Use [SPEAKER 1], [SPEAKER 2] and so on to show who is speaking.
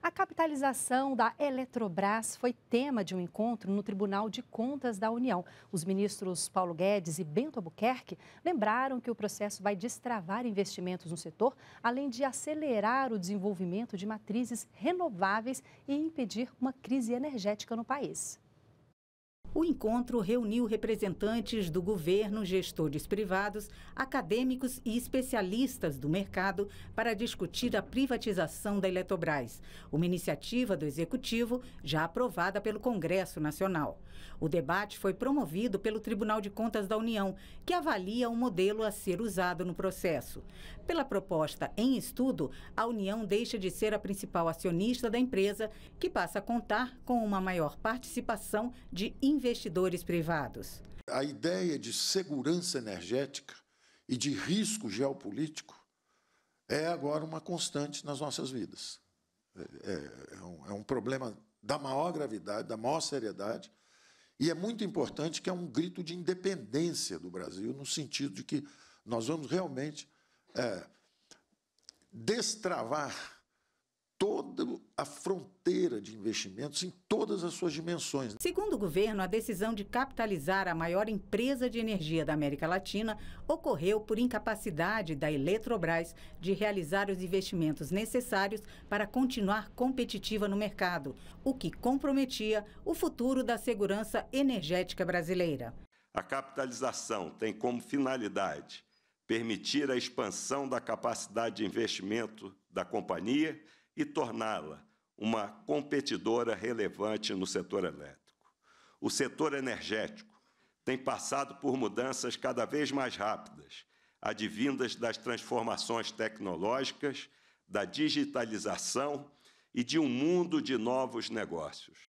[SPEAKER 1] A capitalização da Eletrobras foi tema de um encontro no Tribunal de Contas da União. Os ministros Paulo Guedes e Bento Albuquerque lembraram que o processo vai destravar investimentos no setor, além de acelerar o desenvolvimento de matrizes renováveis e impedir uma crise energética no país.
[SPEAKER 2] O encontro reuniu representantes do governo, gestores privados, acadêmicos e especialistas do mercado para discutir a privatização da Eletrobras, uma iniciativa do Executivo já aprovada pelo Congresso Nacional. O debate foi promovido pelo Tribunal de Contas da União, que avalia o um modelo a ser usado no processo. Pela proposta em estudo, a União deixa de ser a principal acionista da empresa, que passa a contar com uma maior participação de investidores investidores privados.
[SPEAKER 3] A ideia de segurança energética e de risco geopolítico é agora uma constante nas nossas vidas. É, é, é, um, é, um, problema da maior gravidade, da maior seriedade, e é muito importante que é um grito de independência do Brasil, no sentido de que nós vamos realmente é, destravar toda a fronteira de investimentos em todas as suas dimensões.
[SPEAKER 2] Segundo o governo, a decisão de capitalizar a maior empresa de energia da América Latina ocorreu por incapacidade da Eletrobras de realizar os investimentos necessários para continuar competitiva no mercado, o que comprometia o futuro da segurança energética brasileira.
[SPEAKER 4] A capitalização tem como finalidade permitir a expansão da capacidade de investimento da companhia e torná-la uma competidora relevante no setor elétrico. O setor energético tem passado por mudanças cada vez mais rápidas, advindas das transformações tecnológicas, da digitalização e de um mundo de novos negócios.